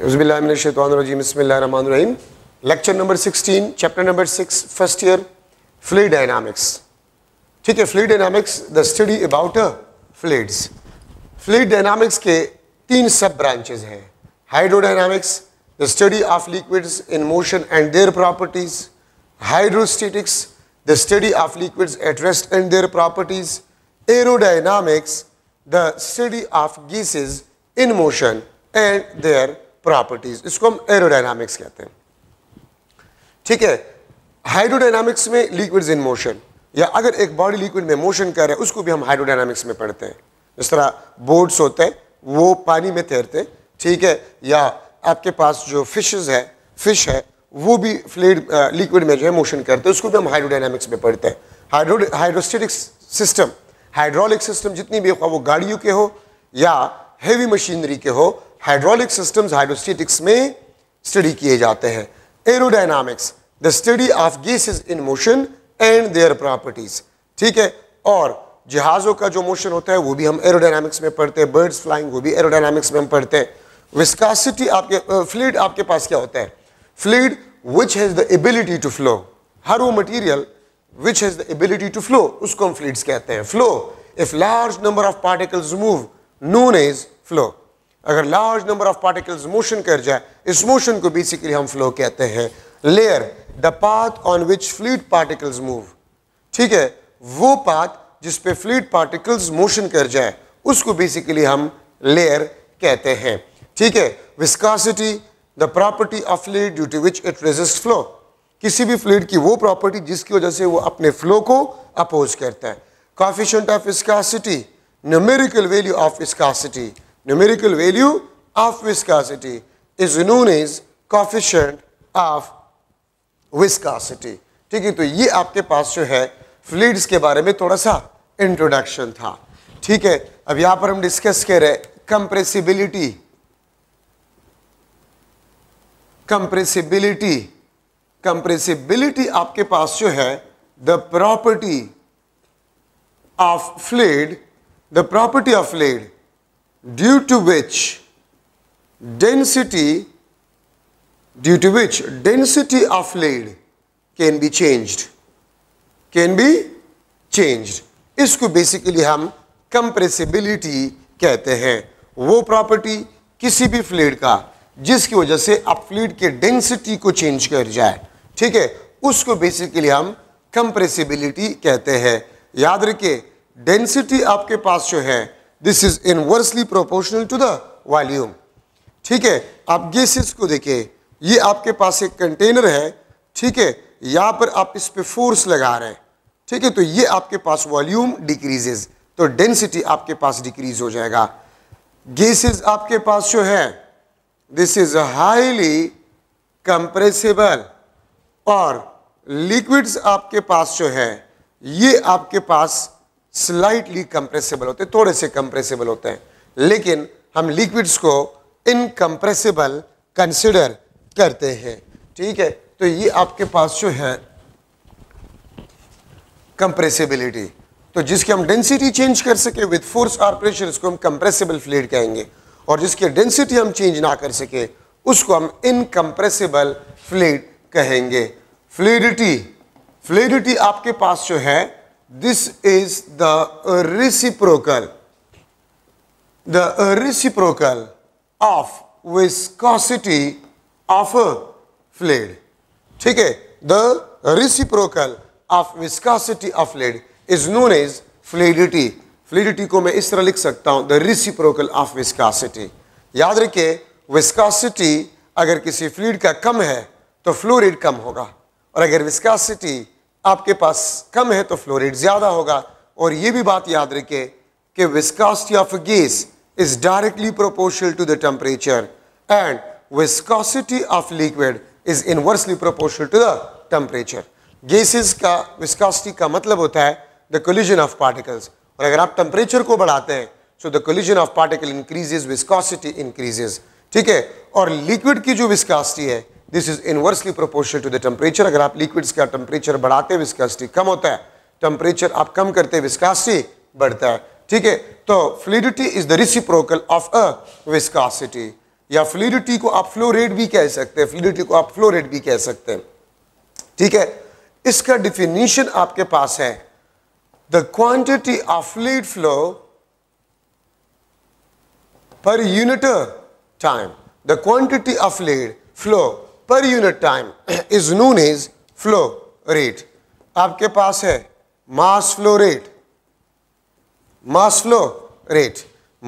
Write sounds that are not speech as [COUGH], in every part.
Lecture number 16, chapter number 6, first year, fluid dynamics. ठीक fluid dynamics, the study about uh, fluids. Fluid dynamics के तीन sub branches हैं. Hydrodynamics, the study of liquids in motion and their properties. Hydrostatics, the study of liquids at rest and their properties. Aerodynamics, the study of gases in motion and their properties. Properties इसको हम aerodynamics कहते हैं ठीक है हाइड्रोडाइनामिक्स में liquids in motion या अगर एक बॉडी लिक्विड में मोशन कर रहे हैं उसको भी हम हाइड्रोडाइनामिक्स में पढ़ते हैं जिस तरह बोट्स होते हैं वो पानी में तैरते हैं ठीक है या आपके पास जो फिशेज है फिश है वो भी फ्लेड लिक्विड में जो है मोशन करते हैं उसको भी हम हाइड्रोडाइनामिक्स में पढ़ते हैं hydro hydrostatics system hydraulic system जितनी भी हो वो गाड़ियों के हो या हेवी मशीनरी के हो हाइड्रोलिक सिस्टम्स हाइड्रोस्टेटिक्स में स्टडी किए जाते हैं aerodynamics the study of is in motion and their properties ठीक है और जहाज़ों का जो मोशन होता है वो भी हम एरोडाइनामिक्स में पढ़ते हैं बर्ड्स फ्लाइंग वो भी एरोडाइनामिक्स में हम पढ़ते हैं विस्कासिटी आपके फ्लूड आपके पास क्या होता है fluid which has the ability to flow हर वो material which has the ability to flow उसको हम फ्लूड्स कहते हैं flow if large number of particles move known is flow अगर large number of particles motion कर जाए इस मोशन को बेसिकली हम फ्लो कहते हैं layer the path on which fluid particles move ठीक है वो पाथ जिस पे फ्लूड पार्टिकल्स मोशन कर जाए उसको बेसिकली हम लेयर कहते हैं ठीक है viscosity the property of fluid due to which it resist flow किसी भी फ्लूड की वो प्रॉपर्टी जिसकी वजह से वो अपने फ्लो को अपोज करता है coefficient of viscosity numerical value of viscosity numerical value of viscosity is known as coefficient of viscosity. ठीक है तो ये आपके पास जो है फ्लूड्स के बारे में थोड़ा सा इंट्रोडक्शन था ठीक है अब यहां पर हम डिस्कस कर रहे कंप्रेसिबिलिटी कंप्रेसिबिलिटी कंप्रेसिबिलिटी आपके पास जो है the property of fluid the property of fluid due to which density due to which density of lead can be changed can be changed इसको basically हम compressibility कहते हैं वो property किसी भी fluid का जिसकी वजह से आप फ्लूइड के डेंसिटी को चेंज कर जाए ठीक है उसको बेसिकली हम कंप्रेसिबिलिटी कहते हैं याद रखिए डेंसिटी आपके पास जो है this is inversely proportional to the volume ठीक है आप गेसिस को देखिए ये आपके पास एक कंटेनर है ठीक है यहाँ पर आप इस पर फोर्स लगा रहे हैं ठीक है तो ये आपके पास वॉल्यूम डिक्रीजेज तो डेंसिटी आपके पास डिक्रीज हो जाएगा गेसिस आपके पास जो है दिस इज हाईली कंप्रेसिबल और लिक्विड्स आपके पास जो है ये आपके पास स्लाइटली कंप्रेसिबल होते हैं थोड़े से कंप्रेसिबल होते हैं लेकिन हम लिक्विड्स को इनकम्प्रेसिबल कंसिडर करते हैं ठीक है तो ये आपके पास जो है कंप्रेसिबिलिटी तो जिसकी हम डेंसिटी चेंज कर सके विद फोर्स और प्रेशर इसको हम कंप्रेसिबल फ्लूड कहेंगे और जिसकी डेंसिटी हम चेंज ना कर सके उसको हम इनकम्प्रेसिबल फ्लूड कहेंगे फ्लूडिटी फ्लूडिटी आपके पास जो है This is the reciprocal, the reciprocal of viscosity of a fluid. theek hai The reciprocal of viscosity of fluid is known as fluidity. fluidity ko main is tarah लिख sakta hu the reciprocal of viscosity yaad rakhiye viscosity agar kisi fluid ka kam hai to fluid kam hoga aur agar viscosity आपके पास कम है तो flow rate ज़्यादा होगा और ये भी बात याद रखें कि viscosity of gas is directly proportional to the temperature and viscosity of liquid is inversely proportional to the temperature gases का विस्कासिटी का मतलब होता है द कोलिजन ऑफ पार्टिकल्स और अगर आप टेम्परेचर को बढ़ाते हैं so the collision of particle increases viscosity increases ठीक है और लिक्विड की जो विस्कॉसिटी है this is inversely proportional to the temperature अगर आप लिक्विड्स का टेम्परेचर बढ़ाते विस्कासिटी कम होता है टेम्परेचर आप कम करते हैं विस्कासिटी बढ़ता है ठीक है तो fluidity is the reciprocal of a viscosity या फ्लूडिटी को आप फ्लो रेट भी कह सकते हैं फ्लूडिटी को आप फ्लो रेट भी कह सकते हैं ठीक है इसका डिफिनीशन आपके पास है the quantity of fluid flow per unit time the quantity of fluid flow per unit time is known is flow rate आपके पास है mass flow rate mass flow rate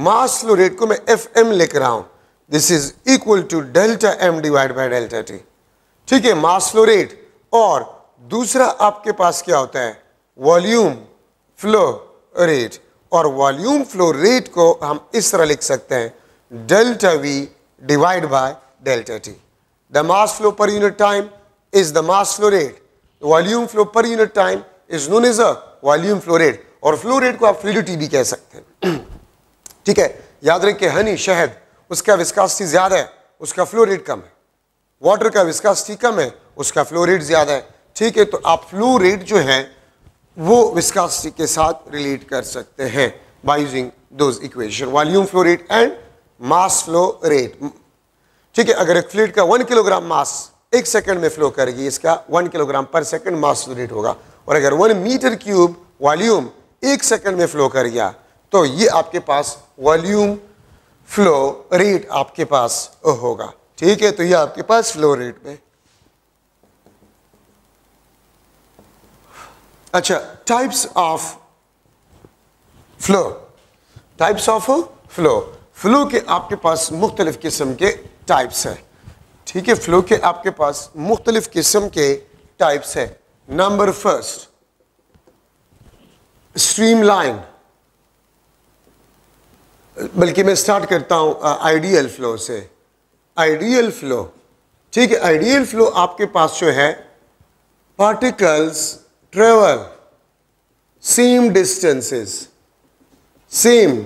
mass flow rate को मैं F M लिख रहा हूं this is equal to delta M divide by delta T ठीक है मास फ्लो रेट और दूसरा आपके पास क्या होता है वॉल्यूम फ्लो रेट और वॉल्यूम फ्लो रेट को हम इस तरह लिख सकते हैं delta V divide by delta T The mass flow per unit time is the mass flow rate. The volume flow per unit time is known as a volume flow rate. और flow rate को आप fluidity भी कह सकते हैं [CLEARS THROAT] ठीक है याद रखें हनी शहद उसका विस्कासिटी ज़्यादा है उसका फ्लो रेट कम है वाटर का विस्कासिटी कम है उसका फ्लो रेट ज़्यादा है ठीक है तो आप फ्लो रेट जो है वो विस्कासिटी के साथ रिलेट कर सकते हैं by using those equation volume flow rate and mass flow rate ठीक है अगर एक फ्लूड का वन किलोग्राम मास एक सेकंड में फ्लो करेगी इसका one kilogram per second mass rate होगा और अगर वन मीटर क्यूब वॉल्यूम एक सेकंड में फ्लो कर गया तो ये आपके पास वॉल्यूम फ्लो रेट आपके पास होगा ठीक है तो ये आपके पास फ्लो रेट में अच्छा types of flow types of flow flow के आपके पास मुख्तलिफ किस्म के टाइप्स हैं ठीक है फ्लो के आपके पास मुख्तलिफ किस्म के टाइप्स हैं नंबर फर्स्ट स्ट्रीम लाइन बल्कि मैं स्टार्ट करता हूं आइडियल फ्लो से आइडियल फ्लो ठीक है आइडियल फ्लो आपके पास जो है particles travel same distances same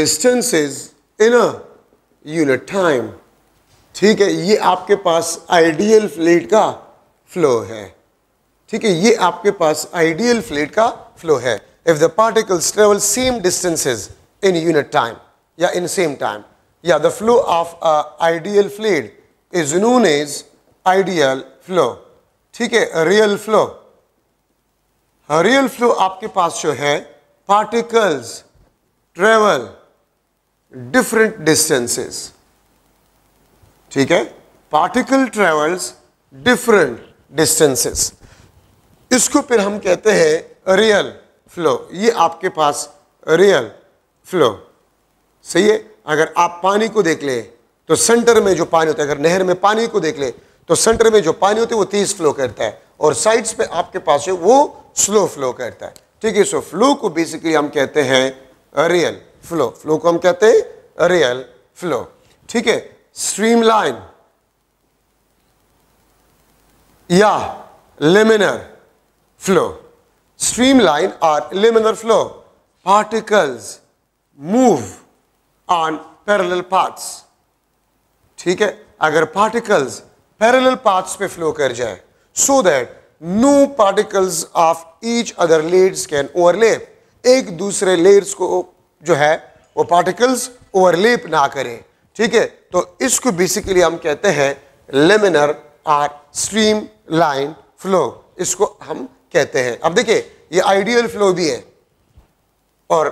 distances in a unit time ठीक है ये आपके पास आइडियल फ्लेट का फ्लो है ठीक है ये आपके पास आइडियल फ्लेट का फ्लो है if the particles travel same distances in unit time या इन सेम टाइम या the flow of ideal fluid is known is ideal flow ठीक है रियल फ्लो रियल फ्लो आपके पास जो है पार्टिकल्स ट्रेवल different distances ठीक है पार्टिकल ट्रेवल्स डिफरेंट डिस्टेंसेस इसको फिर हम कहते हैं रियल फ्लो ये आपके पास रियल फ्लो सही है अगर आप पानी को देख ले तो सेंटर में जो पानी होता है अगर नहर में पानी को देख ले तो सेंटर में जो पानी होता है वो तेज फ्लो करता है और साइड्स पे आपके पास है वो स्लो फ्लो करता है ठीक है सो फ्लो को बेसिकली हम कहते हैं रियल फ्लो फ्लो को हम कहते हैं रियल फ्लो ठीक है स्ट्रीमलाइन या लेमिनर फ्लो स्ट्रीमलाइन और laminar flow particles move on parallel paths ठीक है अगर पार्टिकल्स पैरल पार्ट्स पे फ्लो कर जाए so that no particles of each other layers can overlap एक दूसरे लेयर्स को जो है वो पार्टिकल्स ओवरलेप ना करें ठीक है तो इसको बेसिकली हम कहते हैं laminar or streamline flow इसको हम कहते हैं अब देखिए ये आइडियल फ्लो भी है और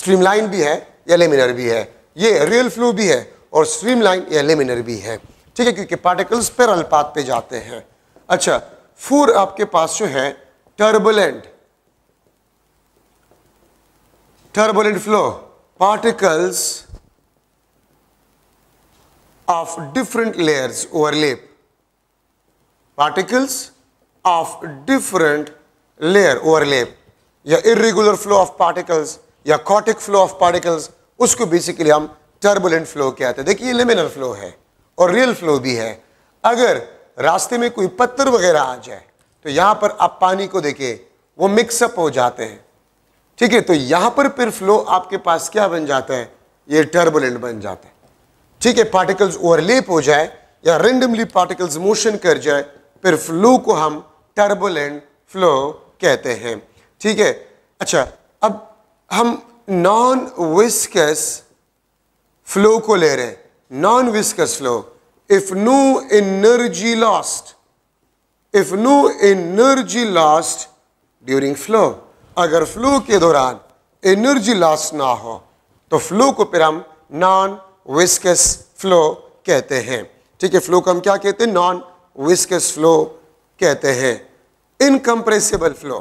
स्ट्रीम लाइन भी है या लेमिनर भी है ये रियल फ्लो भी है और स्ट्रीम लाइन या लेमिनर भी है ठीक है क्योंकि पार्टिकल्स पर पाथ पे जाते हैं अच्छा फोर आपके पास जो है turbulent turbulent flow, particles of different layers overlap. Particles of different layer overlap. या irregular flow of particles या chaotic flow of particles उसको basically हम turbulent flow कहते हैं देखिए liminal flow है और real flow भी है अगर रास्ते में कोई पत्थर वगैरह आ जाए तो यहाँ पर आप पानी को देखिए वो मिक्सअप हो जाते हैं ठीक है तो यहां पर फिर फ्लो आपके पास क्या बन जाता है ये टर्बुलेंट बन जाता है ठीक है पार्टिकल्स ओवरलेप हो जाए या रेंडमली पार्टिकल्स मोशन कर जाए फिर फ्लो को हम टर्बुलेंट फ्लो कहते हैं ठीक है अच्छा अब हम नॉन विस्कस फ्लो को ले रहे हैं non viscous flow if no energy lost if no energy lost during flow अगर फ्लू के दौरान एनर्जी लॉस ना हो तो फ्लू को फिर हम नॉन विस्कस फ्लो कहते हैं ठीक है फ्लू को हम क्या कहते हैं नॉन विस्कस फ्लो कहते हैं incompressible flow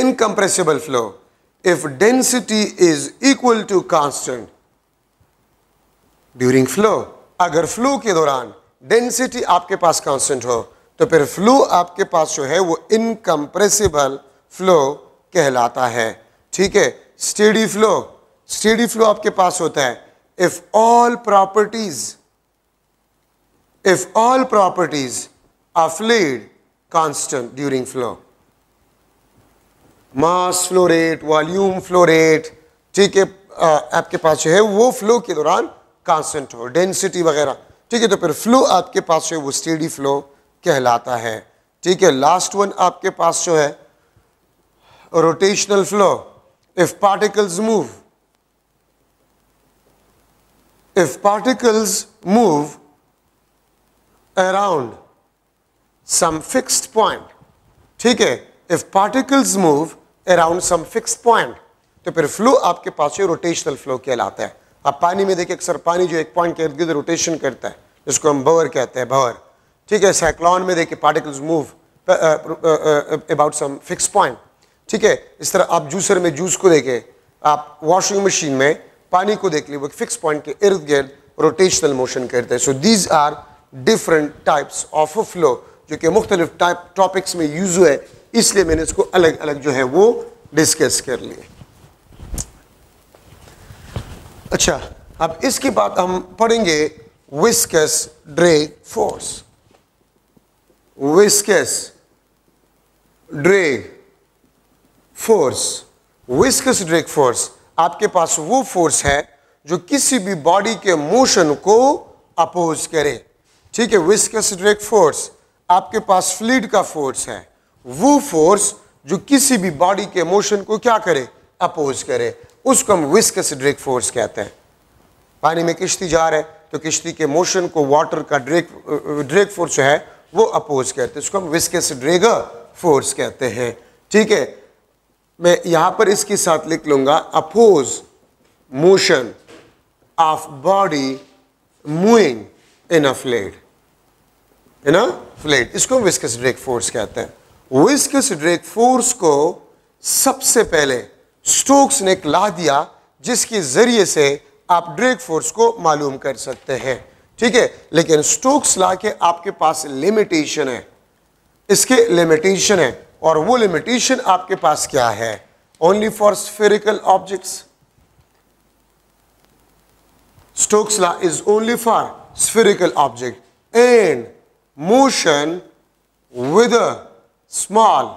incompressible flow if density is equal to constant during flow अगर फ्लू के दौरान डेंसिटी आपके पास कांस्टेंट हो तो फिर फ्लू आपके पास जो है वो इनकम्प्रेसिबल फ्लो कहलाता है ठीक है स्टेडी फ्लो स्टेडी फ्लो आपके पास होता है if all properties if all properties are fluid constant during flow mass flow rate volume flow rate ठीक है आपके पास जो है वो फ्लो के दौरान कांस्टेंट हो डेंसिटी वगैरह ठीक है तो फिर फ्लो आपके पास जो है वो स्टेडी फ्लो कहलाता है ठीक है लास्ट वन आपके पास जो है a rotational flow, if particles move, if particles move around some fixed point, ठीक है if particles move around some fix point तो फिर फ्लो आपके पास ये रोटेशनल फ्लो कहलाता है आप पानी में देखिए अक्सर पानी जो एक पॉइंट के इर्द गिर्द रोटेशन करता है जिसको हम बवर कहते हैं बवर ठीक है साइक्लॉन में देखिए particles move about some fix point ठीक है इस तरह आप जूसर में जूस को देखें आप वॉशिंग मशीन में पानी को देख लीजिए फिक्स पॉइंट के इर्द गिर्द रोटेशनल मोशन करते हैं so these are different types of flow जो कि मुख्तलिफ टाइप टॉपिक्स में यूज़ हुए इसलिए मैंने इसको अलग अलग जो है वो डिस्कस कर लिए अच्छा अब इसके बाद हम पढ़ेंगे viscous drag force viscous drag force viscous drag force आपके पास वो फोर्स है जो किसी भी बॉडी के मोशन को अपोज करे ठीक है विस्कस ड्रेक फोर्स आपके पास फ्लूड का फोर्स है वो फोर्स जो किसी भी बॉडी के मोशन को क्या करे अपोज करे उसको हम विस्कस ड्रेक फोर्स कहते हैं पानी में किश्ती जा रहे तो किश्ती के मोशन को वाटर का ड्रेक ड्रेक फोर्स जो है वो अपोज करते हैं उसको हम विस्कस ड्रेगर फोर्स कहते हैं ठीक है मैं यहां पर इसके साथ लिख लूंगा oppose motion of body moving in a fluid in a fluid इसको विस्कस ड्रेक फोर्स कहते हैं विस्कस ड्रेक फोर्स को सबसे पहले स्टोक्स ने ला दिया जिसके ज़रिए से आप ड्रेक फोर्स को मालूम कर सकते हैं ठीक है लेकिन स्टोक्स ला के आपके पास लिमिटेशन है इसके लिमिटेशन है और वो लिमिटेशन आपके पास क्या है only for spherical objects Stokes law is only for spherical object and motion with small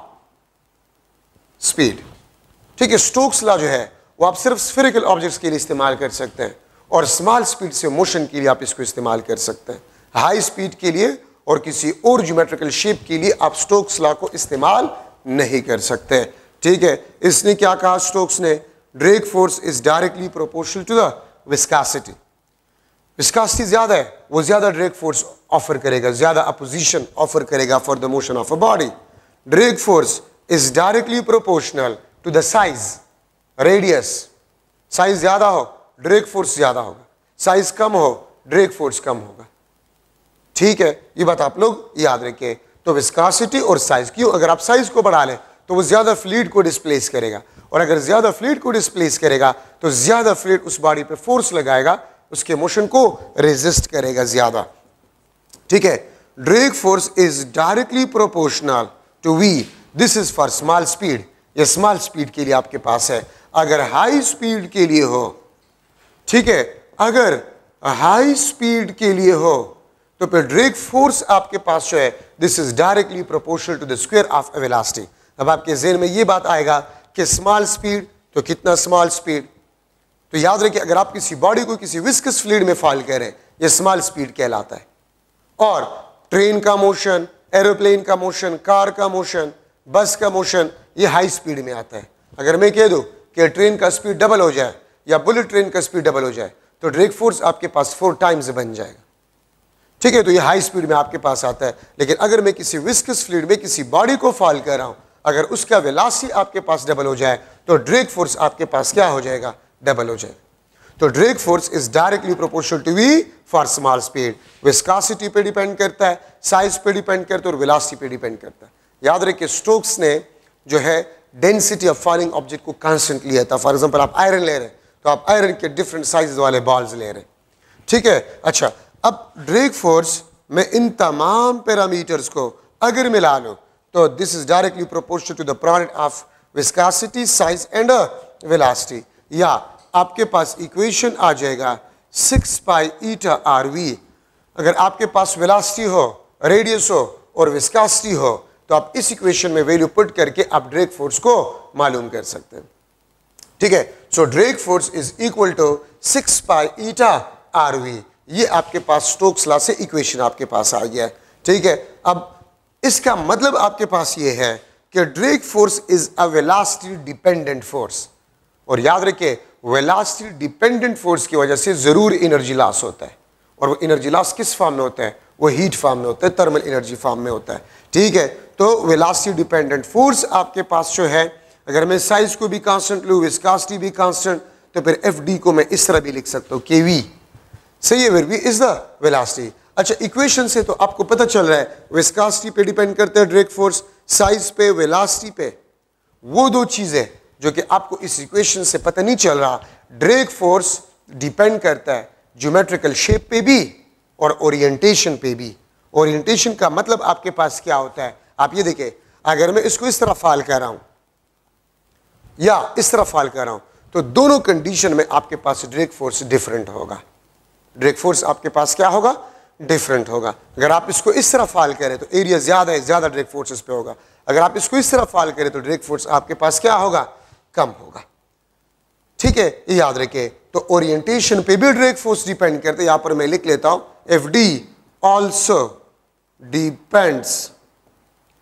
speed ठीक है स्टोक्स लॉ जो है वो आप सिर्फ स्फेरिकल ऑब्जेक्ट्स के लिए इस्तेमाल कर सकते हैं और स्मॉल स्पीड से मोशन के लिए आप इसको इस्तेमाल कर सकते हैं हाई स्पीड के लिए और किसी और ज्योमेट्रिकल शेप के लिए आप स्टोक्स ला को इस्तेमाल नहीं कर सकते ठीक है इसने क्या कहा स्टोक्स ने drag force is directly proportional to the viscosity viscosity ज़्यादा है वो ज़्यादा ड्रेक फोर्स ऑफर करेगा ज़्यादा अपोजिशन ऑफर करेगा for the motion of a body drag force is directly proportional to the size radius size ज़्यादा हो ड्रेक फोर्स ज़्यादा होगा साइज कम हो ड्रेक फोर्स कम होगा ठीक है ये बात आप लोग याद रखें तो विस्कासिटी और साइज क्यों अगर आप साइज को बढ़ा लें तो वो ज़्यादा फ्लीड को डिस्प्लेस करेगा और अगर ज़्यादा फ्लीड को डिस्प्लेस करेगा तो ज़्यादा फ्लीड उस बॉडी पे फोर्स लगाएगा उसके मोशन को रेजिस्ट करेगा ज़्यादा ठीक है drag force is directly proportional to V this is for small speed ये स्मॉल स्पीड के लिए आपके पास है अगर हाई स्पीड के लिए हो ठीक है अगर हाई स्पीड के लिए हो तो फिर ड्रेक फोर्स आपके पास जो है this is directly proportional to the square of velocity अब आपके जेन में ये बात आएगा कि स्मॉल स्पीड तो कितना स्मॉल स्पीड तो याद रखिए अगर आप किसी बॉडी को किसी विस्कस फ्लीड में फॉल करें यह स्मॉल स्पीड कहलाता है और ट्रेन का मोशन एरोप्लेन का मोशन कार का मोशन बस का मोशन ये हाई स्पीड में आता है अगर मैं कह दूँ कि ट्रेन का स्पीड डबल हो जाए या बुलेट ट्रेन का स्पीड डबल हो जाए तो ड्रेक फोर्स आपके पास फोर टाइम्स बन जाएगा ठीक है तो ये हाई स्पीड में आपके पास आता है लेकिन अगर मैं किसी विस्कस फ्लूड में किसी बॉडी को फॉल कर रहा हूँ अगर उसका वेलासी आपके पास डबल हो जाए तो ड्रेक फोर्स आपके पास क्या हो जाएगा डबल हो जाएगा तो drag force is directly proportional to V for small speed viscosity पे डिपेंड करता है साइज पे डिपेंड करता है और विलासिटी पे डिपेंड करता है याद रखिए स्ट्रोक्स ने जो है डेंसिटी ऑफ फॉलिंग ऑब्जेक्ट को कॉन्स्टेंट लिया था फॉर एग्जांपल आप आयरन ले रहे हैं तो आप आयरन के डिफरेंट साइज वाले बॉल्स ले रहे हैं ठीक है अच्छा अब ड्रेक फोर्स में इन तमाम पैरामीटर्स को अगर मिला लो तो this is directly proportional to the product of viscosity size and velocity या आपके पास इक्वेशन आ जाएगा six pi eta R V अगर आपके पास वेलासिटी हो रेडियस हो और विस्कासिटी हो तो आप इस इक्वेशन में वैल्यू पुट करके आप ड्रेक फोर्स को मालूम कर सकते हैं ठीक है so drag force is equal to six pi eta R V ये आपके पास स्टोक्स ला से इक्वेशन आपके पास आ गया ठीक है अब इसका मतलब आपके पास ये है कि drag force is a velocity dependent force और याद रखिए वेलास्टी डिपेंडेंट फोर्स की वजह से ज़रूर एनर्जी लॉस होता है और वो एनर्जी लॉस किस फॉर्म में होता है वो हीट फॉर्म में होता है थर्मल एनर्जी फॉर्म में होता है ठीक है तो वेलास्टी डिपेंडेंट फोर्स आपके पास जो है अगर मैं साइज को भी कांस्टेंट लूँ विस्कासिटी भी कांस्टेंट तो फिर एफ डी को मैं इस तरह भी लिख सकता हूँ के वी सही है इज द वेलासिटी अच्छा इक्वेशन से तो आपको पता चल रहा है विस्कासिटी पे डिपेंड करता है ड्रेक फोर्स साइज पे वेलासिटी पे वो दो चीज़ें जो कि आपको इस इक्वेशन से पता नहीं चल रहा ड्रेक फोर्स डिपेंड करता है ज्योमेट्रिकल शेप पे भी और ओरिएंटेशन पे भी ओरिएंटेशन का मतलब आपके पास क्या होता है आप ये देखें अगर मैं इसको इस तरह फाल कर रहा हूं या इस तरह फाल कर रहा हूं तो दोनों कंडीशन में आपके पास ड्रेक फोर्स डिफरेंट होगा ड्रेक फोर्स आपके पास क्या होगा डिफरेंट होगा अगर आप इसको इस तरह फाल करें तो एरिया ज़्यादा है ज़्यादा ड्रेक फोर्सेस पे होगा अगर आप इसको इस तरह फाल करें तो ड्रेक फोर्स आपके पास क्या होगा कम होगा ठीक है ये याद रखे तो ओरिएंटेशन पे भी ड्रेक फोर्स डिपेंड करते यहां पर मैं लिख लेता हूं F D also depends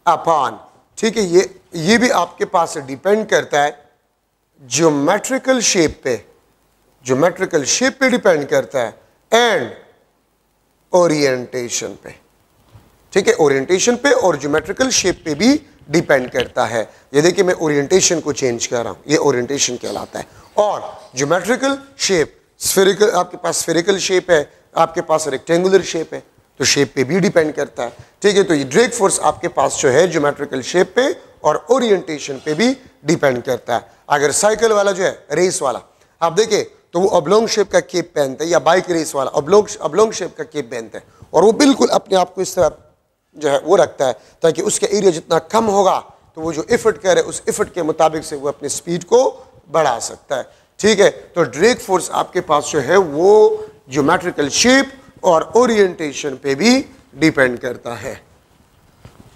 upon ठीक है ये ये भी आपके पास डिपेंड करता है ज्योमेट्रिकल शेप पे ज्योमेट्रिकल शेप पे डिपेंड करता है एंड ओरिएंटेशन पे ठीक है ओरिएंटेशन पे और ज्योमेट्रिकल शेप पे भी डिपेंड करता है ये देखिए मैं ओरिएंटेशन को चेंज कर रहा हूं ये ओरिएंटेशन कहलाता है और ज्योमेट्रिकल शेप स्फेरिकल आपके पास स्फेरिकल शेप है आपके पास रेक्टेंगुलर शेप है तो शेप पे भी डिपेंड करता है ठीक है तो ये ड्रेक फोर्स आपके पास जो है ज्योमेट्रिकल शेप पे और ओरिएंटेशन पे भी डिपेंड करता है अगर साइकिल वाला जो है रेस वाला आप देखिए तो वो अबलोंग शेप का केप पहनते हैं या बाइक रेस वाला अबलोंग अबलोंग शेप का केप पहनते हैं और वो बिल्कुल अपने आप को इस तरह जो है वो रखता है ताकि उसका एरिया जितना कम होगा तो वो जो इफ़र्ट करे उस इफ़र्ट के मुताबिक से वो अपनी स्पीड को बढ़ा सकता है ठीक है तो ड्रेक फोर्स आपके पास जो है वो जोमेट्रिकल शेप और ओरिएंटेशन पे भी डिपेंड करता है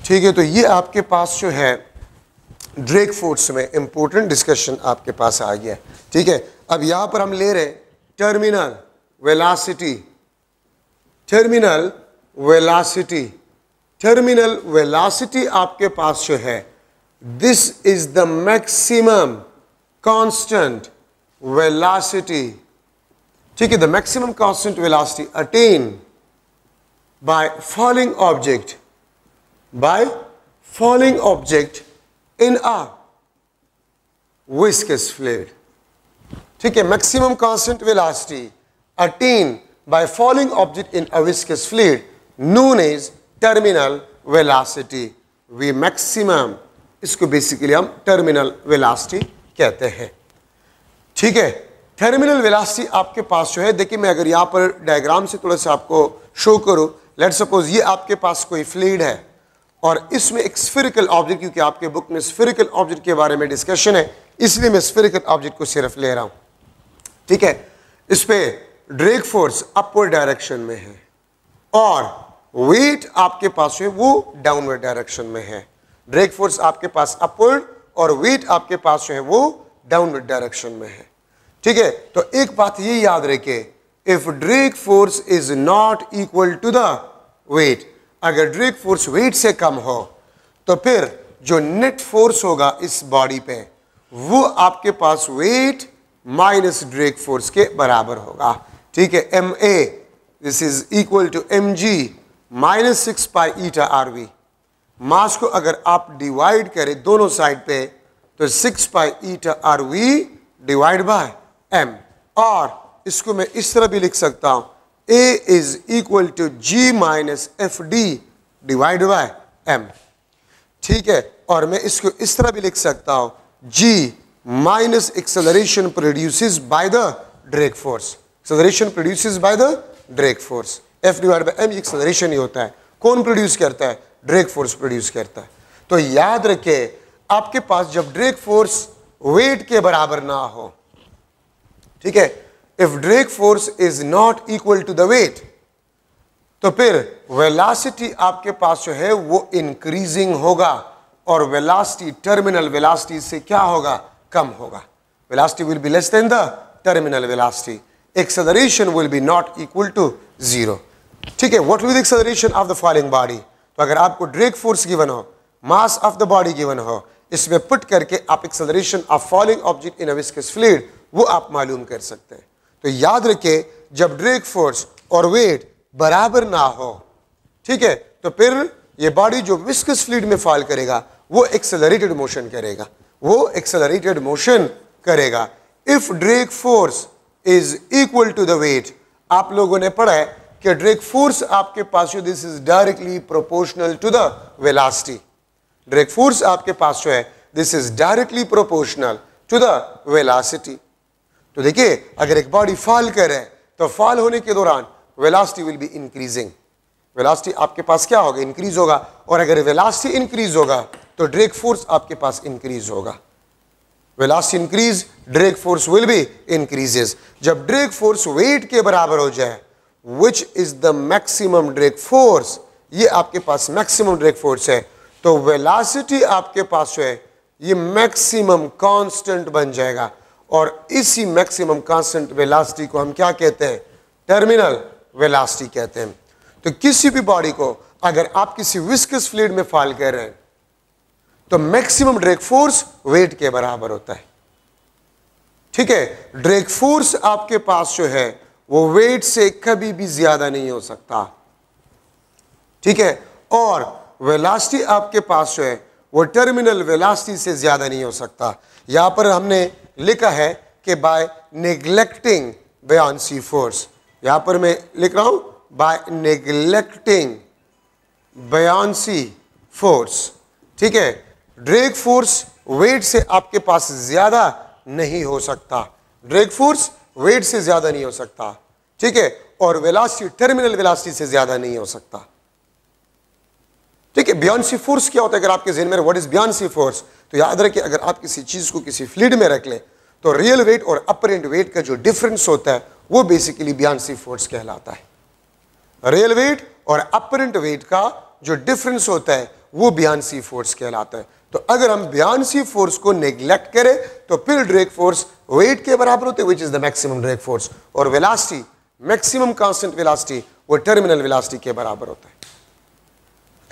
ठीक है तो ये आपके पास जो है ड्रेक फोर्स में इंपॉर्टेंट डिस्कशन आपके पास आ गया ठीक है अब यहां पर हम ले रहे terminal velocity terminal velocity terminal velocity आपके पास जो है this is the maximum constant velocity ठीक है the maximum constant velocity attain by falling object by falling object in a viscous fluid ठीक है maximum constant velocity attain by falling object in a viscous fluid known as terminal velocity v इसको basically हम terminal velocity कहते हैं ठीक है terminal velocity आपके पास जो है देखिए मैं अगर यहां पर डायग्राम से थोड़ा सा आपको शो करूं लेट सपोज ये आपके पास कोई फ्लूड है और इसमें एक स्फेरिकल ऑब्जेक्ट क्योंकि आपके बुक में स्फेरिकल ऑब्जेक्ट के बारे में डिस्कशन है इसलिए मैं स्फेरिकल ऑब्जेक्ट को सिर्फ ले रहा हूं ठीक है इस पर ड्रेक फोर्स अपवर्ड डायरेक्शन में है और वेट आपके पास है वो डाउनवर्ड डायरेक्शन में है ड्रेक फोर्स आपके पास अपवर्ड और वेट आपके पास जो है वो डाउनवर्ड डायरेक्शन में है ठीक है तो एक बात ये याद रखे if drag force is not equal to the weight अगर ड्रेक फोर्स वेट से कम हो तो फिर जो नेट फोर्स होगा इस बॉडी पे वो आपके पास वेट माइनस ड्रेक फोर्स के बराबर होगा ठीक है M A this is equal to M G minus six pi eta R V mass को अगर आप डिवाइड करें दोनों साइड पे तो six pi eta R V divide by M और इसको मैं इस तरह भी लिख सकता हूँ A is equal to G minus F D divide by M ठीक है और मैं इसको इस तरह भी लिख सकता हूं G minus acceleration produces by the drag force Acceleration produces by the drag force. F divided by m acceleration ही होता है कौन प्रोड्यूस करता है ड्रेक फोर्स प्रोड्यूस करता है तो याद रखे आपके पास जब ड्रेक फोर्स वेट के बराबर ना हो ठीक है if drag force is not equal to the weight तो फिर वेलासिटी आपके पास जो है वो इंक्रीजिंग होगा और वेलासिटी टर्मिनल वेलासिटी से क्या होगा कम होगा velocity will be less than the terminal velocity acceleration will be not equal to zero ठीक है what will be the acceleration of the falling तो अगर आपको ड्रेक फोर्स गिवन हो mass of the body given हो इसमें put करके आप acceleration of falling object in a viscous fluid वो आप मालूम कर सकते हैं तो याद रखे जब ड्रेक फोर्स और वेट बराबर ना हो ठीक है तो फिर ये बॉडी जो विस्कस फ्लूइड में फॉल करेगा वो एक्सेलरेटेड मोशन करेगा वो एक्सेलरेटेड मोशन करेगा if drag force is equal to the weight आप लोगों ने पढ़ा है कि ड्रेक फोर्स आपके पास जो this is directly proportional to the velocity drag force आपके पास जो है this is directly proportional to the velocity तो देखिए अगर एक बॉडी फॉल कर रहे हैं तो फॉल होने के दौरान velocity will be increasing velocity आपके पास क्या होगा इंक्रीज होगा और अगर वेलासिटी इंक्रीज होगा तो ड्रेक फोर्स आपके पास इंक्रीज होगा velocity increase drag force will be increases जब ड्रेक फोर्स वेट के बराबर हो जाए which is the maximum drag force ये आपके पास मैक्सिमम ड्रेक फोर्स है तो वेलासिटी आपके पास जो है ये मैक्सिमम कांस्टेंट बन जाएगा और इसी मैक्सिमम कांस्टेंट वेलासिटी को हम क्या कहते हैं टर्मिनल वेलासिटी कहते हैं तो किसी भी बॉडी को अगर आप किसी विस्कस फ्लूड में फाल कर रहे हैं तो मैक्सिमम ड्रेक फोर्स वेट के बराबर होता है ठीक है ड्रेक फोर्स आपके पास जो है वो वेट से कभी भी ज्यादा नहीं हो सकता ठीक है और वेलास्टी आपके पास जो है वो टर्मिनल वेलास्टी से ज़्यादा नहीं हो सकता यहां पर हमने लिखा है कि बाय नेग्लेक्टिंग बयानसी फोर्स यहां पर मैं लिख रहा हूं बाय नेग्लेक्टिंग बयानसी फोर्स ठीक है ड्रेग फोर्स वेट से आपके पास ज्यादा नहीं हो सकता ड्रेग फोर्स वेट से ज्यादा नहीं हो सकता ठीक है और वेलासिटी टर्मिनल वेलासिटी से ज्यादा नहीं हो सकता ठीक है बियॉन्सी फोर्स क्या होता है अगर आपके जेहन में व्हाट इज बियॉन्सी फोर्स तो याद रखिए अगर आप किसी चीज को किसी फ्लिड में रख लें तो रियल वेट और अपर एंड वेट का जो डिफरेंस होता है वो बेसिकली बियॉन्सी फोर्स कहलाता है रियल वेट और अपर एंड वेट का जो डिफरेंस होता है वो बियॉन्सी फोर्स कहलाता है तो अगर हम बियांसी फोर्स को नेग्लेक्ट करें तो फिर ड्रेक फोर्स वेट के बराबर होते which is the maximum drag force और वेलासिटी मैक्सिमम कांस्टेंट वेलासिटी वो टर्मिनल वेलासिटी के बराबर होता है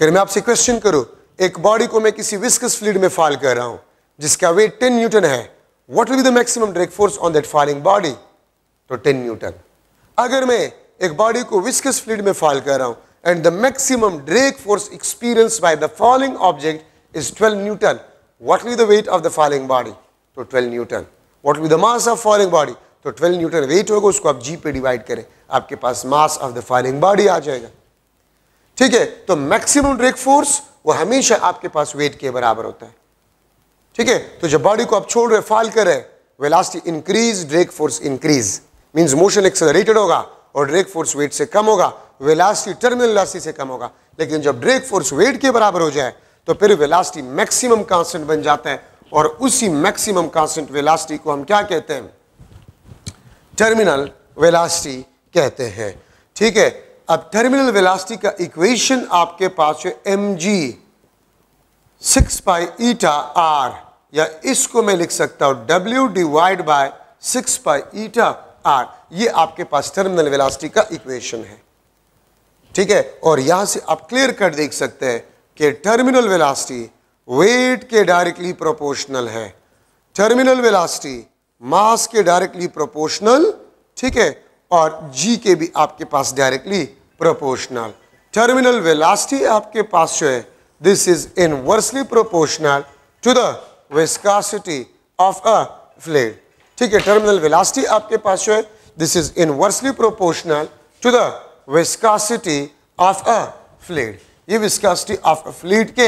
अगर मैं आपसे क्वेश्चन करूं एक बॉडी को मैं किसी विस्कस फ्लूड में फॉल कर रहा हूं जिसका वेट टेन न्यूटन है what will be the maximum drag force on that falling body तो टेन न्यूटन अगर मैं एक बॉडी को विस्कस फ्लूड में फॉल कर रहा हूं and the maximum drag force experience by the falling object is 12 Newton. What will be the weight of the falling body? तो 12 Newton. What will be the mass of falling body? तो 12 Newton weight होगा उसको आप G पे divide करें आपके पास mass of the falling body आ जाएगा ठीक है तो मैक्सिमम ड्रेक फोर्स वो हमेशा आपके पास वेट के बराबर होता है ठीक है तो जब बॉडी को आप छोड़ रहे फाल कर रहे velocity increase drag force increase means motion accelerated होगा और ड्रेक फोर्स वेट से कम होगा वेलासिटी टर्मिनल से कम होगा लेकिन जब ड्रेक फोर्स वेट के बराबर हो जाए तो फिर वेलास्टी मैक्सिमम कांस्टेंट बन जाता है और उसी मैक्सिमम कांस्टेंट वेलास्टी को हम क्या कहते हैं टर्मिनल वेलास्टी कहते हैं ठीक है अब टर्मिनल वेलास्टी का इक्वेशन आपके पास है M G six pi eta R या इसको मैं लिख सकता हूं W divide by six pi eta R ये आपके पास टर्मिनल वेलास्टी का इक्वेशन है ठीक है और यहां से आप क्लियर कट देख सकते हैं के टर्मिनल वेलासिटी वेट के डायरेक्टली प्रोपोर्शनल है टर्मिनल वेलासिटी मास के डायरेक्टली प्रोपोर्शनल ठीक है और जी के भी आपके पास डायरेक्टली प्रोपोर्शनल टर्मिनल वेलासिटी आपके पास जो है this is inversely proportional to the viscosity of a fluid ठीक है टर्मिनल वेलासिटी आपके पास जो है this is inversely proportional to the viscosity of a fluid ये विस्कासिटी ऑफ फ्लीट के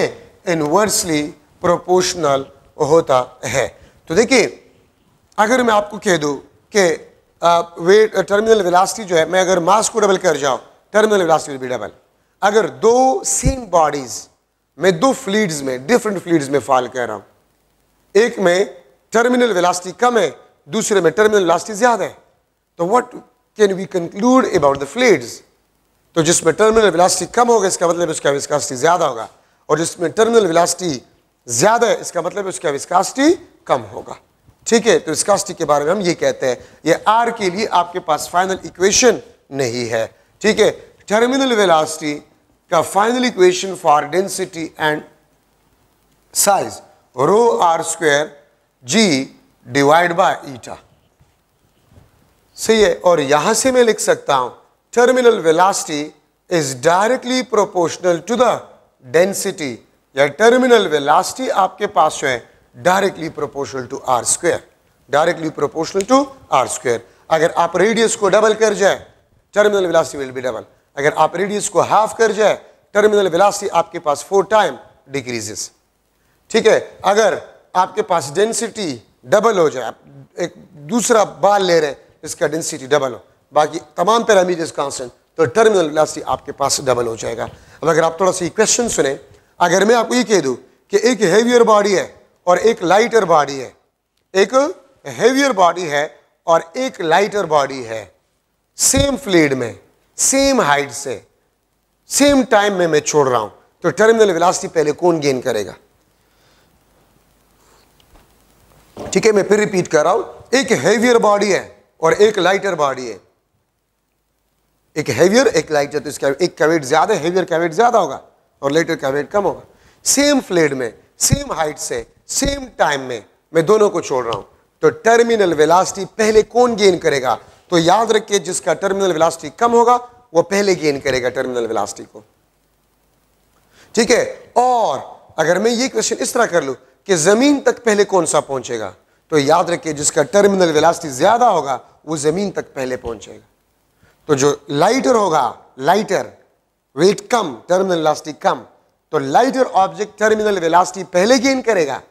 इनवर्सली प्रोपोर्शनल होता है तो देखिए अगर मैं आपको कह दूँ कि वेट टर्मिनल वेलासिटी जो है मैं अगर मास को डबल कर जाऊँ terminal velocity will be double अगर दो सेम बॉडीज़ मैं दो फ्लीड्स में डिफरेंट फ्लीड्स में फॉल कर रहा हूँ एक में टर्मिनल वेलासिटी कम है दूसरे में टर्मिनल वेलासिटी ज़्यादा है तो what can we conclude about the fluids तो जिसमें टर्मिनल विलासिटी कम होगा इसका मतलब उसका विस्कासिटी ज़्यादा होगा और जिसमें टर्मिनल विलासिटी ज़्यादा है इसका मतलब उसका विस्कासिटी कम होगा ठीक है तो विस्कासिटी के बारे में हम ये कहते हैं ये आर के लिए आपके पास फाइनल इक्वेशन नहीं है ठीक है टर्मिनल विलासिटी का final equation for density and size rho R square G divide by eta सही है और यहां से मैं लिख सकता हूं terminal velocity is directly proportional to the density या terminal velocity आपके पास जो है directly proportional to r square directly proportional to r square अगर आप रेडियस को डबल कर जाए terminal velocity will be double अगर आप रेडियस को हाफ कर जाए टर्मिनल वेलासिटी आपके पास फोर टाइम डिक्रीजेस ठीक है अगर आपके पास डेंसिटी डबल हो जाए एक दूसरा ball ले रहे हैं इसका density double हो बाकी तमाम पैरामीटर्स कांस्टेंट तो टर्मिनल वेलासिटी आपके पास डबल हो जाएगा अब अगर आप थोड़ा सा क्वेश्चन सुने अगर मैं आपको ये कह दूँ कि एक हेवियर बॉडी है और एक लाइटर बॉडी है एक हेवियर बॉडी है और एक लाइटर बॉडी है सेम फ्लेड में सेम हाइट से सेम टाइम में मैं छोड़ रहा हूं तो टर्मिनल वेलासिटी पहले कौन गेन करेगा ठीक है मैं फिर रिपीट कर रहा हूं एक हेवियर बॉडी है और एक लाइटर बॉडी है एक हैवियर एक लाइट है तो इसका एक कैवेट ज़्यादा हैवियर कैवेट ज़्यादा होगा और लेटर कैवेट कम होगा सेम फ्लेड में सेम हाइट से सेम टाइम में मैं दोनों को छोड़ रहा हूं तो टर्मिनल वेलासिटी पहले कौन गेन करेगा तो याद रखिए जिसका टर्मिनल वेलासिटी कम होगा वो पहले गेन करेगा टर्मिनल वेलासिटी को ठीक है और अगर मैं ये क्वेश्चन इस तरह कर लूँ कि ज़मीन तक पहले कौन सा पहुंचेगा तो याद रखिए जिसका टर्मिनल वेलासिटी ज़्यादा होगा वो ज़मीन तक पहले पहुंचेगा तो जो लाइटर होगा लाइटर वेट कम टर्मिनल इलास्टिक कम तो लाइटर ऑब्जेक्ट टर्मिनल वेलासिटी पहले गेन करेगा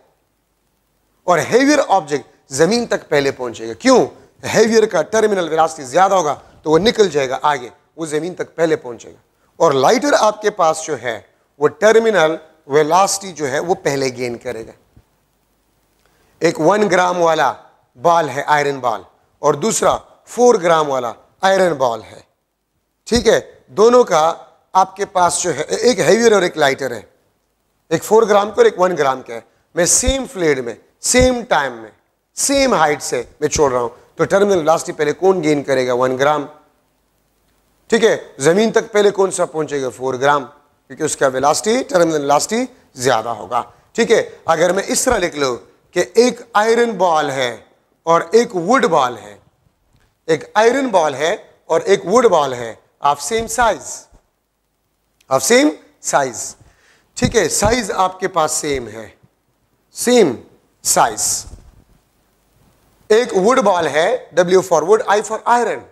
और हेवियर ऑब्जेक्ट जमीन तक पहले पहुंचेगा क्यों हेवियर का टर्मिनल वेलासिटी ज्यादा होगा तो वो निकल जाएगा आगे वो जमीन तक पहले पहुंचेगा और लाइटर आपके पास जो है वो टर्मिनल वेलासिटी जो है वो पहले गेन करेगा एक वन ग्राम वाला बाल है आयरन बाल और दूसरा फोर ग्राम वाला आयरन बॉल है ठीक है दोनों का आपके पास जो है एक हैवियर और एक लाइटर है एक फोर ग्राम का और एक वन ग्राम का है मैं सेम फ्लेड में सेम टाइम में सेम हाइट से मैं छोड़ रहा हूं तो टर्मिनल वेलोसिटी पहले कौन गेन करेगा वन ग्राम ठीक है ज़मीन तक पहले कौन सा पहुंचेगा फोर ग्राम क्योंकि उसका वेलास्टी टर्मिनल लास्टी ज़्यादा होगा ठीक है अगर मैं इस तरह लिख लो कि एक आयरन बॉल है और एक वुड बॉल है एक आयरन बॉल है और एक वुड बॉल है of same size of same size ठीक है साइज आपके पास सेम है सेम साइज एक वुड बॉल है W for wood I for iron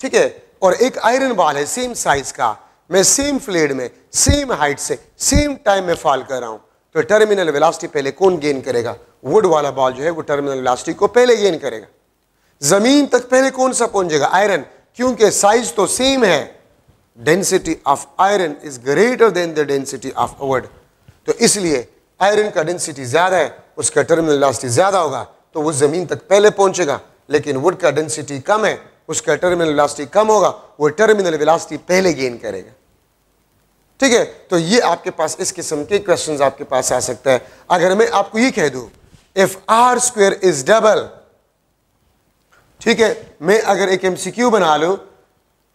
ठीक है और एक आयरन बॉल है सेम साइज का मैं सेम फ्लेड में सेम हाइट से सेम टाइम में फॉल कर रहा हूं तो टर्मिनल वेलोसिटी पहले कौन गेन करेगा वुड वाला बॉल जो है वो टर्मिनल वेलोसिटी को पहले गेन करेगा जमीन तक पहले कौन सा पहुंचेगा आयरन क्योंकि साइज तो सेम है density of iron is greater than the density of wood तो इसलिए आयरन का डेंसिटी ज्यादा है उसका टर्मिनल वेलोसिटी ज्यादा होगा तो वो जमीन तक पहले पहुंचेगा लेकिन वुड का डेंसिटी कम है उसका टर्मिनल वेलोसिटी कम होगा वो टर्मिनल वेलोसिटी पहले गेन करेगा ठीक है तो ये आपके पास इस किस्म के क्वेश्चन आपके पास आ सकता है अगर मैं आपको ये कह दूं if R square is double ठीक है मैं अगर एक एम सी क्यू बना लू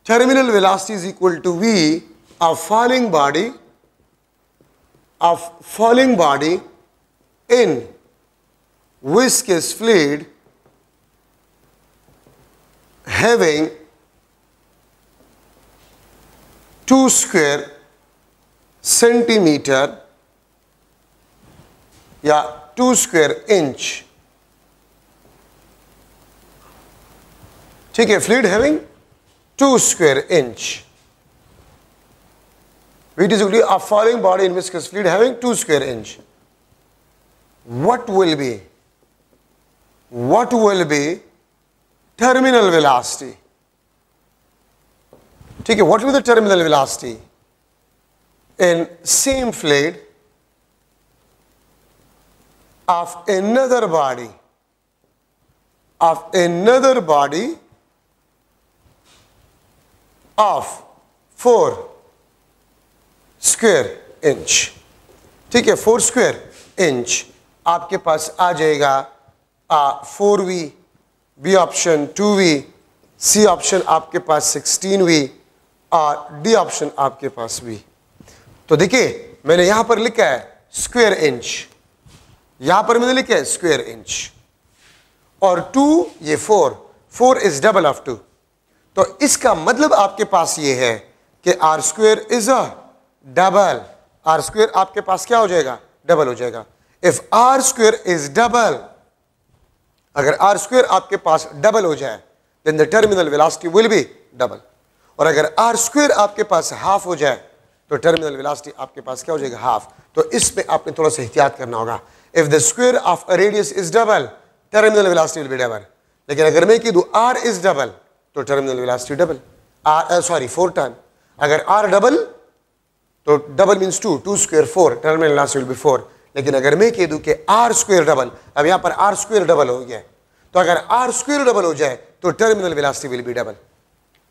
terminal velocity is equal to V a falling body a falling body in viscous fluid having two square centimeter या टू स्क्वेयर इंच ठीक है fluid having two square inch weight is equal to a falling body in viscous fluid having 2 square inch. What will be? What will be terminal velocity? Okay, what will be the terminal velocity in same fluid of another body of another body of four square inch ठीक है four square inch आपके पास आ जाएगा four V B option to V C option आपके पास sixteen V और D option आपके पास वी तो देखिए मैंने यहां पर लिखा है स्क्वेयर इंच यहां पर मैंने लिखा है स्क्वेयर इंच और टू ये four four is double of two तो इसका मतलब आपके पास ये है कि R square is a double R square आपके पास क्या हो जाएगा डबल हो जाएगा if R square is double अगर आर स्क्वेयर आपके पास डबल हो जाए then the terminal velocity will be double और अगर आर स्क्वेयर आपके पास हाफ हो जाए तो टर्मिनल वेलासिटी आपके पास क्या हो जाएगा हाफ तो इसमें आपने थोड़ा सा एहतियात करना होगा if the square of radius is double terminal velocity will be double लेकिन अगर मैं कह दू आर इज डबल तो terminal velocity double R sorry four time अगर आर डबल तो double means two two square four terminal velocity will be four लेकिन अगर मैं कह दू के आर स्क्र डबल अब यहां पर आर स्क्र डबल हो गया तो अगर आर स्क्र डबल हो जाए तो terminal velocity will be double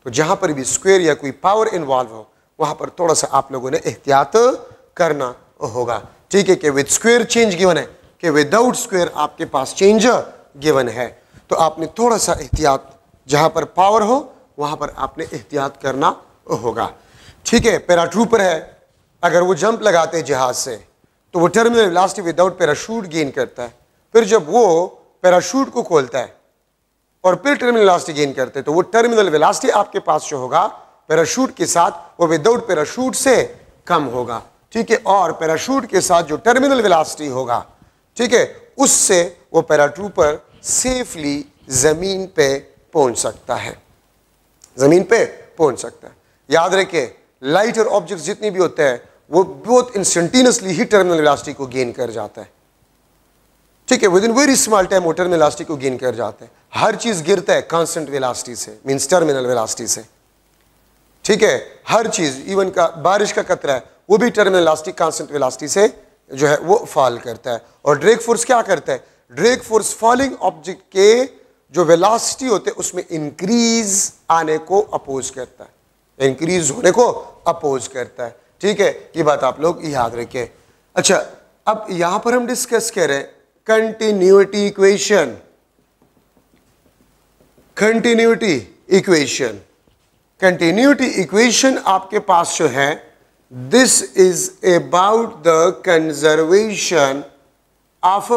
तो जहां पर भी स्क्वेयर या कोई पावर इन्वॉल्व हो वहां पर थोड़ा सा आप लोगों ने एहतियात करना होगा ठीक है कि विद स्क्वेयर चेंज गिवन है कि विदाउट स्क्वेयर आपके पास चेंज गिवन है तो आपने थोड़ा सा एहतियात जहाँ पर पावर हो वहाँ पर आपने एहतियात करना होगा ठीक है पैराट्रूपर है अगर वो जंप लगाते जहाज़ से तो वो terminal velocity without parachute gain करता है फिर जब वो पैराशूट को खोलता है और फिर टर्मिनल वेलासिटी गेन करते हैं तो वो टर्मिनल विलास्टी आपके पास जो होगा पैराशूट के साथ वो विदाउट पैराशूट से कम होगा ठीक है और पैराशूट के साथ जो टर्मिनल विलास्टी होगा ठीक है उससे वो पैराट्रूपर सेफली ज़मीन पे पहुंच सकता है ज़मीन पे पहुंच सकता है याद रखे लाइट और ऑब्जेक्ट जितनी भी होते हैं वो बहुत इंस्टेंटिनसली ही टर्मिनल इलास्टिक को गेन कर जाता है ठीक है within very small time वो टर्मिनल इलास्टिक को गेन कर जाते हैं हर चीज़ गिरता है कॉन्स्टेंट वेलासिटी से मीन्स टर्मिनल वेलासिटी से ठीक है हर चीज़ इवन का बारिश का कतरा है वो भी टर्मिनल इलास्टिक कॉन्स्टेंट वेलासिटी से जो है वो फॉल करता है और ड्रेक फोर्स क्या करता है ड्रेक फोर्स फॉलिंग ऑब्जेक्ट के जो वेलासिटी होते हैं उसमें इंक्रीज आने को अपोज करता है इंक्रीज होने को अपोज करता है ठीक है ये बात आप लोग याद रखें अच्छा अब यहां पर हम डिस्कस कर रहे हैं continuity equation continuity equation continuity equation आपके पास जो है this is about the conservation of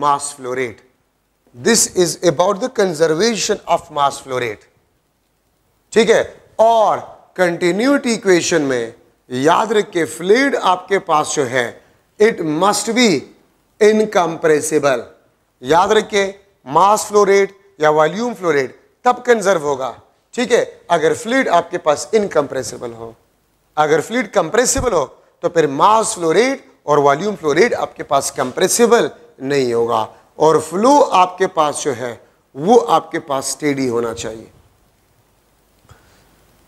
mass flow rate this is about the conservation of mass flow rate ठीक है और कंटिन्यूटी इक्वेशन में याद रखे फ्लूड आपके पास जो है इट मस्ट बी इनकम्प्रेसिबल याद रखे मास फ्लो रेट या वॉल्यूम फ्लो रेट तब कंजर्व होगा ठीक है अगर फ्लूड आपके पास इनकम्प्रेसिबल हो अगर फ्लूड कंप्रेसिबल हो तो फिर मास फ्लो रेट और वॉल्यूम फ्लो रेट आपके पास कंप्रेसिबल नहीं होगा और फ्लो आपके पास जो है वो आपके पास स्टेडी होना चाहिए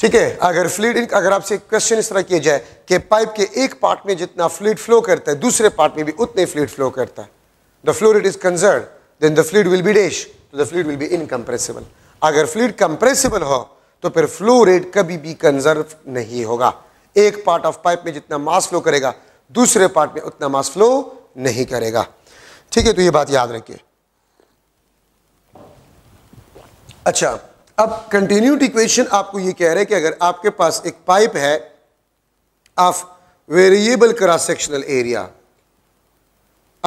ठीक है अगर फ्लूड अगर आपसे क्वेश्चन इस तरह किया जाए कि पाइप के एक पार्ट में जितना फ्लूड फ्लो करता है दूसरे पार्ट में भी उतने फ्लूड फ्लो करता है the fluid it is conserve then the fluid will be dash तो the fluid will be incompressible अगर फ्लूड कंप्रेसिबल हो तो फिर फ्लो रेट कभी भी कंजर्व नहीं होगा एक पार्ट ऑफ पाइप में जितना मास फ्लो करेगा दूसरे पार्ट में उतना मास फ्लो नहीं करेगा ठीक है तो ये बात याद रखिए अच्छा अब कंटिन्यूट इक्वेशन आपको ये कह रहे हैं कि अगर आपके पास एक पाइप है of variable cross sectional area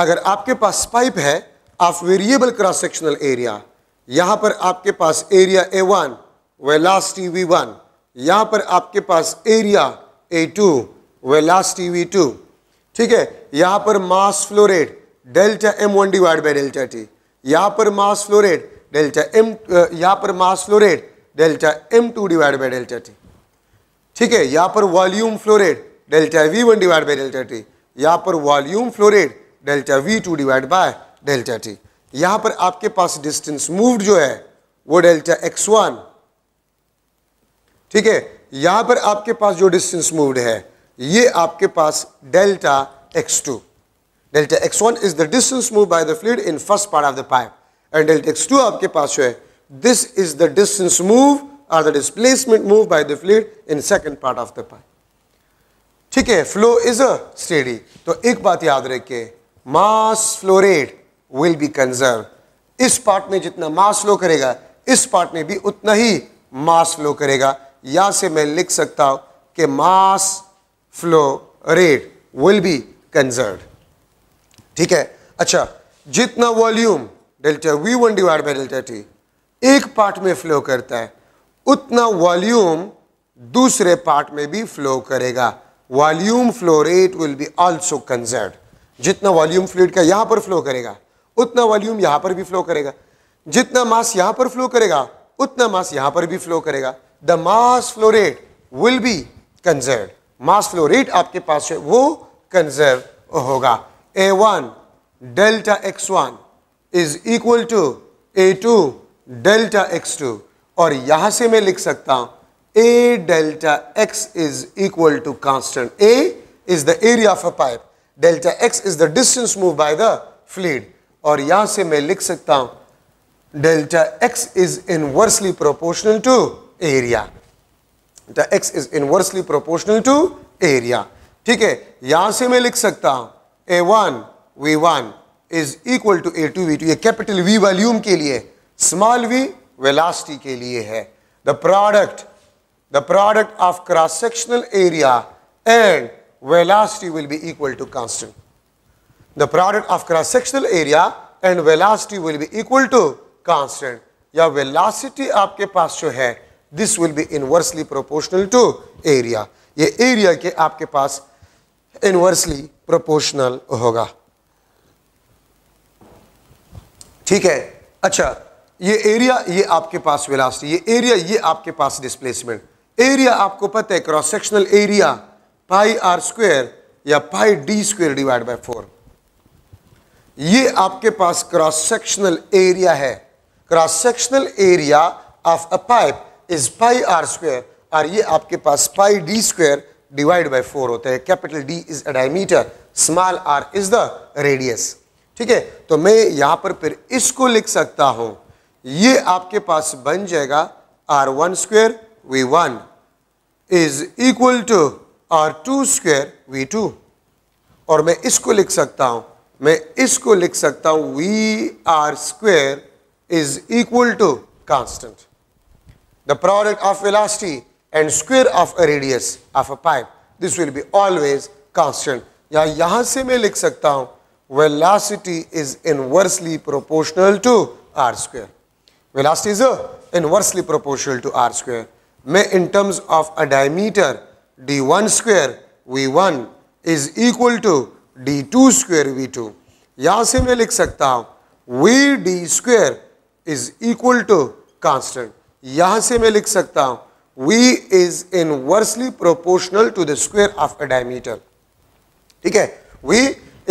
अगर आपके पास पाइप है of variable cross sectional area यहां पर आपके पास area A one velocity V one यहां पर आपके पास area A two velocity V two ठीक है यहां पर mass flow rate delta M one divide by delta T यहाँ पर mass flow rate delta M यहाँ पर mass flow rate delta M two divide by delta T ठीक है यहाँ पर volume flow rate delta V one divide by delta T यहाँ पर volume flow rate delta V two divide by delta T यहाँ पर आपके पास डिस्टेंस मूव्ड जो है वो डेल्टा एक्स वन ठीक है यहाँ पर आपके पास जो डिस्टेंस मूव्ड है ये आपके पास delta X two delta X one is the distance move by the fluid in first part of the pipe and delta X two आपके पास जो है this is the distance move और the displacement move by the fluid in second part of the pipe ठीक है flow is a steady तो एक बात याद रखे mass flow rate will be conserve इस पार्ट में जितना मास फ्लो करेगा इस पार्ट में भी उतना ही मास फ्लो करेगा या से मैं लिख सकता हूं कि mass flow rate will be conserve ठीक है अच्छा जितना volume delta V one divide by delta T एक पार्ट में फ्लो करता है उतना वॉल्यूम दूसरे पार्ट में भी फ्लो करेगा volume flow rate will be also conserved जितना वॉल्यूम फ्लूड का यहां पर फ्लो करेगा उतना वॉल्यूम यहां पर भी फ्लो करेगा जितना मास यहां पर फ्लो करेगा उतना मास यहां पर भी फ्लो करेगा the mass flow rate will be conserve mass flow rate आपके पास है वो कंजर्व होगा A1 delta X1 is equal to A two delta X two और यहां से मैं लिख सकता हूं A delta X is equal to constant A is the area of a pipe delta X is the distance move by the fluid और यहां से मैं लिख सकता हूं delta X is inversely proportional to area delta X is inversely proportional to area ठीक है यहां से मैं लिख सकता हूं A one V one is equal to A two V two ये कैपिटल वी वॉल्यूम के लिए स्मॉल वी वेलासिटी के लिए है the product the product of cross sectional area and velocity will be equal to constant the product of cross sectional area and velocity will be equal to constant या velocity आपके पास जो है this will be inversely proportional to area ये area के आपके पास inversely proportional होगा ठीक है अच्छा ये एरिया ये आपके पास वेलासिटी ये एरिया ये आपके पास डिस्प्लेसमेंट एरिया आपको पता है cross sectional area pi R square या pi D square divide bye four ये आपके पास क्रॉस सेक्शनल एरिया है cross sectional area of a pipe is pi R square और ये आपके पास pi D square divide bye four होते हैं capital D is a diameter small R is the radius ठीक है तो मैं यहां पर फिर इसको लिख सकता हूं ये आपके पास बन जाएगा R one square V one is equal to R two square V two और मैं इसको लिख सकता हूं मैं इसको लिख सकता हूं V R square is equal to constant the product of velocity and square of a radius of a pipe. This will be always constant. Ya yahan se main lik sakta velocity is inversely proportional to r square. Velocity is inversely proportional to r square. May in terms of a diameter, d1 square v1 is equal to d2 square v2. Yahan se main lik sakta hu, vd square is equal to constant. Yahan se main lik sakta V is inversely proportional to the square of a diameter ठीक है V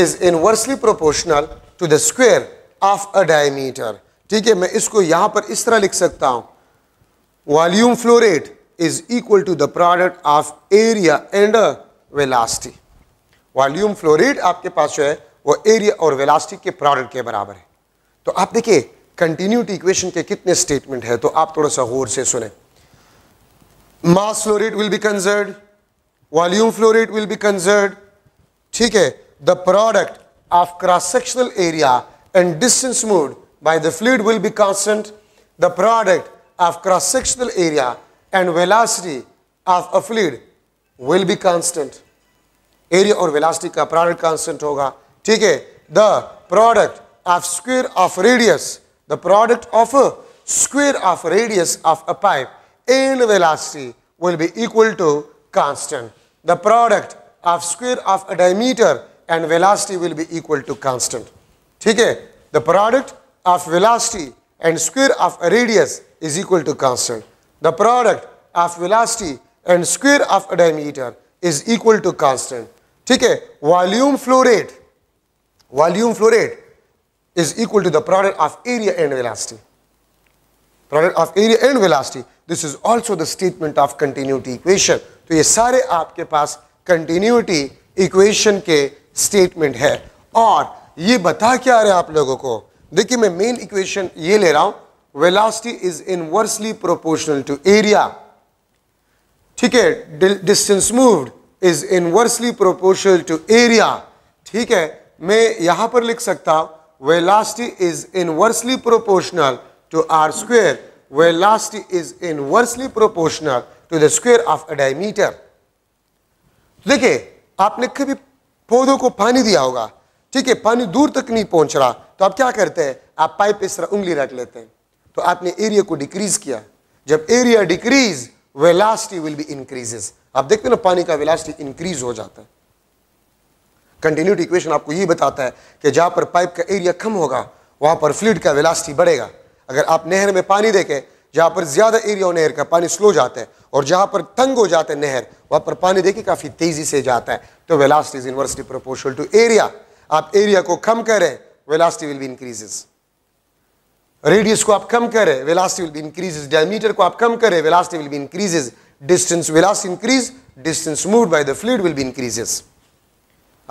is inversely proportional to the square of a diameter ठीक है मैं इसको यहां पर इस तरह लिख सकता हूं volume flow rate is equal to the product of area and velocity volume flow rate आपके पास जो है वो एरिया और वेलास्टी के प्रोडक्ट के बराबर है तो आप देखिए कंटिन्यूटी इक्वेशन के कितने स्टेटमेंट है तो आप थोड़ा सा गौर से सुने Mass flow rate will be conserved, volume flow rate will be conserved. ठीक the product of cross-sectional area and distance moved by the fluid will be constant, the product of cross-sectional area and velocity of a fluid will be constant. Area or velocity का product constant होगा ठीक है The product of square of radius, the product of a square of radius of a pipe in velocity will be equal to constant. The product of square of a diameter and velocity will be equal to constant. ठीक है The product of velocity and square of a radius is equal to constant. The product of velocity and square of a diameter is equal to constant. ठीक है Volume flow rate, volume flow rate is equal to the product of area and velocity. Product of area and velocity this is also the statement of continuity equation तो ये सारे आपके पास continuity equation के statement है और ये बता क्या रहे आप लोगों को देखिए मैं मेन इक्वेशन ये ले रहा हूं velocity is inversely proportional to area ठीक है distance move is inversely proportional to area ठीक है मैं यहां पर लिख सकता हूं velocity is inversely proportional to r square where velocity is inversely proportional to the square of a diameter. देखिए आपने कभी पौधों को पानी दिया होगा ठीक है पानी दूर तक नहीं पहुंच रहा तो आप क्या करते हैं आप पाइप इस तरह उंगली रख लेते हैं तो आपने एरिया को डिक्रीज किया जब area decrease velocity will be increases आप देखते हैं ना पानी का वेलासिटी इंक्रीज हो जाता है कंटिन्यूटी इक्वेशन आपको ये बताता है कि जहां पर पाइप का एरिया कम होगा वहां पर फ्लूड का वेलासिटी बढ़ेगा अगर आप नहर में पानी देखें जहाँ पर ज़्यादा एरिया नहर का पानी स्लो जाता है और जहाँ पर तंग हो जाता है नहर वहाँ पर पानी देखिए काफ़ी तेज़ी से जाता है तो velocity is inversely proportional to area आप एरिया को कम करें velocity will be increases radius को आप कम करें velocity will be increases diameter को आप कम करें velocity will be increases distance velocity increase distance move by the fluid will be increases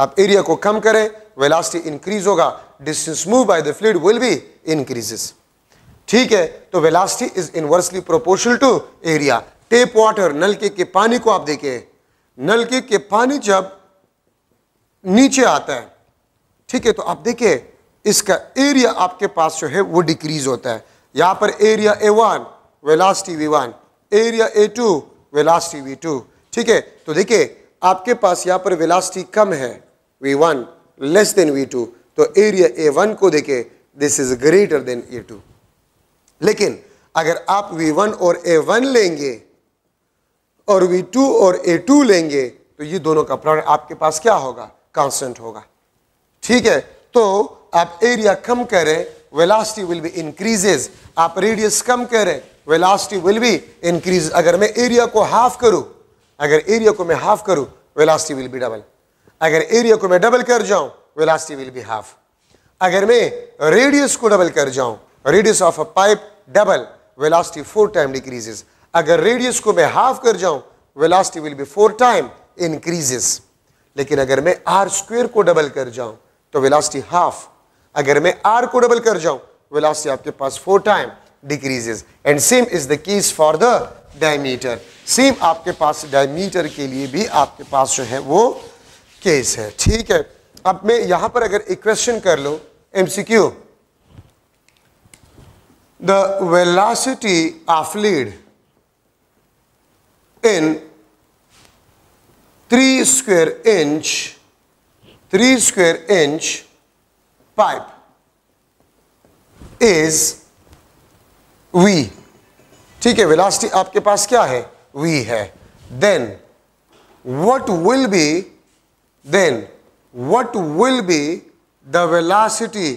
आप एरिया को कम करें वेलासिटी इंक्रीज होगा distance move by the fluid will be increases ठीक है तो velocity is inversely proportional to area tap water नलके के पानी को आप देखें नलके के पानी जब नीचे आता है ठीक है तो आप देखिए इसका एरिया आपके पास जो है वो डिक्रीज होता है यहां पर area A one velocity V one area A two velocity V two ठीक है तो देखिए आपके पास यहां पर वेलास्टी कम है V one less than V two तो एरिया ए वन को देखे this is greater than A two लेकिन अगर आप V1 और A1 लेंगे और V2 और A2 लेंगे तो ये दोनों का प्रोडक्ट आपके पास क्या होगा कांस्टेंट होगा ठीक है तो आप एरिया कम करें वेलासिटी विल बी इंक्रीजेज आप रेडियस कम करें वेलासिटी विल बी इंक्रीज अगर मैं एरिया को हाफ करूं अगर एरिया को मैं हाफ करूं वेलासिटी विल बी डबल अगर एरिया को मैं डबल कर जाऊं वेलासिटी विल बी हाफ अगर मैं रेडियस को डबल कर जाऊं radius of a pipe double velocity four time decreases अगर रेडियस को मैं हाफ कर जाऊं velocity will be four time increases लेकिन अगर मैं आर स्क्वेयर को डबल कर जाऊं तो वेलासिटी हाफ अगर मैं आर को डबल कर जाऊं वेलासिटी आपके पास four time decreases and same is the case for the diameter same आपके पास डायमीटर के लिए भी आपके पास जो है वो केस है ठीक है अब मैं यहां पर अगर इक्वेशन कर लो MCQ the velocity of lead in 3 square inch 3 square inch pipe is v ठीक है वेलासिटी आपके पास क्या है v है then what will be then what will be the velocity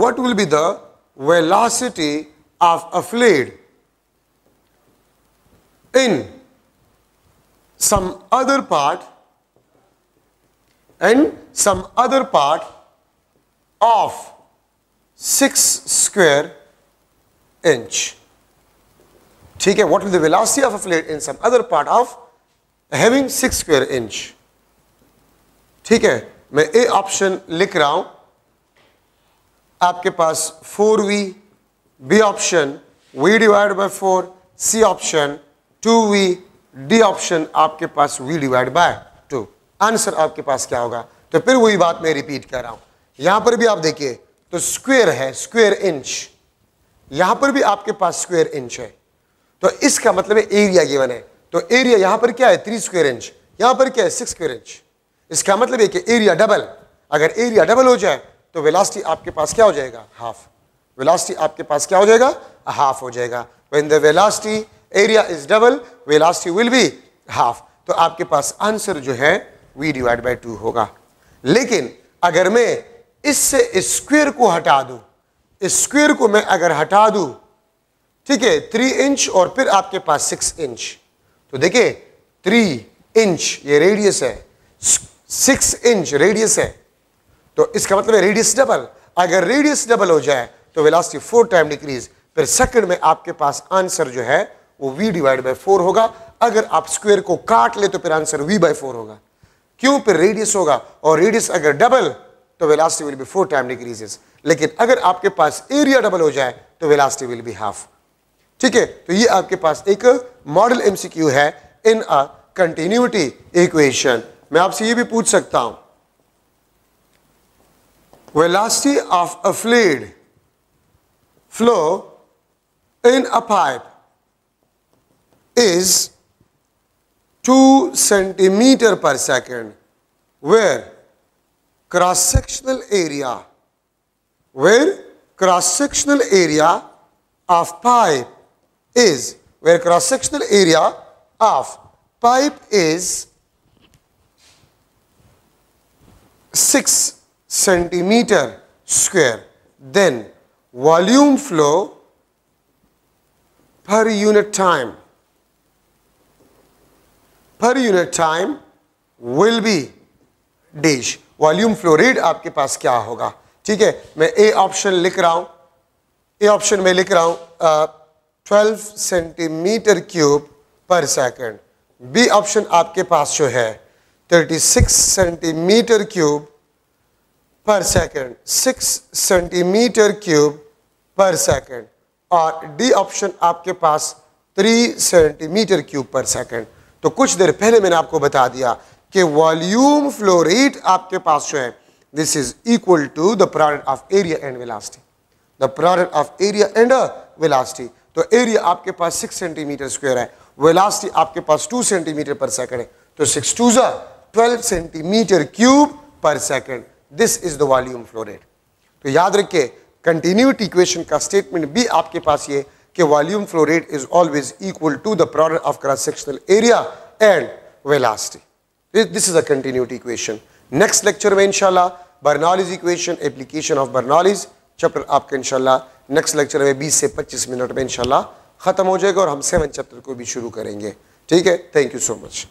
what will be the velocity of a fluid in some other part and some other part of 6 square inch. ठीक है what will the velocity of a fluid in some other part of having 6 square inch. ठीक है मैं A option लिख रहा हूं आपके पास four V B option two divide by फोर सी ऑप्शन टू वी डी ऑप्शन आपके पास V divide by two answer आपके पास क्या होगा तो फिर वही बात मैं रिपीट कर रहा हूं यहां पर भी आप देखिए तो स्क्वेयर है स्क्वेयर इंच यहां पर भी आपके पास स्क्वेयर इंच है तो इसका मतलब एरिया ये है तो एरिया यहां पर क्या है थ्री स्क्वेयर इंच यहां पर क्या है सिक्स स्क्वेयर इंच इसका मतलब है कि एरिया डबल अगर एरिया डबल हो जाए तो वेलासिटी आपके पास क्या हो जाएगा हाफ वेलासिटी आपके पास क्या हो जाएगा हाफ हो जाएगा when the velocity area is double velocity will be half तो आपके पास आंसर जो है वी डिवाइड बाई टू होगा लेकिन अगर मैं इससे स्क्वेयर को हटा दू स्क्वेयर को मैं अगर हटा दू ठीक है थ्री इंच और फिर आपके पास सिक्स इंच तो देखिये थ्री इंच ये रेडियस है सिक्स इंच रेडियस है तो इसका मतलब है रेडियस डबल अगर रेडियस डबल हो जाए तो वेलासिटी फोर टाइम डिक्रीज फिर सेकंड में आपके पास आंसर जो है वो v डिवाइड बाई फोर होगा अगर आप स्क्वेयर को काट ले तो फिर आंसर v बाई फोर होगा क्यों फिर रेडियस होगा और रेडियस अगर डबल तो velocity will be four time decreases लेकिन अगर आपके पास एरिया डबल हो जाए तो वेलासिटी विल बी हाफ ठीक है तो ये आपके पास एक मॉडल एमसीक्यू है इन अ कंटिन्यूटी इक्वेशन मैं आपसे ये भी पूछ सकता हूं velocity of a fluid flow in a pipe is 2 centimeter per second where cross sectional area where cross sectional area of pipe is where cross sectional area of pipe is 6 centimeter square then volume flow per unit time per unit time will be dash volume flow rate आपके पास क्या होगा ठीक है मैं A option लिख रहा हूं ए ऑप्शन में लिख रहा हूं twelve centimetre cube per second B option आपके पास जो है thirty six centimetre cube per second six centimetre cube per second और डी ऑप्शन आपके पास three centimetre cube per second तो कुछ देर पहले मैंने आपको बता दिया कि वॉल्यूम फ्लो रेट आपके पास जो है this is equal to the product of area and velocity the product of area and velocity तो एरिया आपके पास सिक्स सेंटीमीटर स्क्वायर है वेलासिटी आपके पास टू सेंटीमीटर पर सेकेंड है तो सिक्स टू जो twelve centimetre cube per second this is the volume flow rate तो याद रखिए कंटिन्यूटी इक्वेशन का स्टेटमेंट भी आपके पास ये कि volume flow rate is always equal to the product of cross sectional area and velocity this is a continuity equation next lecture में इंशाल्लाह Bernoulli's equation application of Bernoulli's chapter आपका इंशाल्लाह नेक्स्ट लेक्चर में 20 से 25 मिनट में इंशाल्लाह ख़त्म हो जाएगा और हम सेवन चैप्टर को भी शुरू करेंगे ठीक है थैंक यू सो मच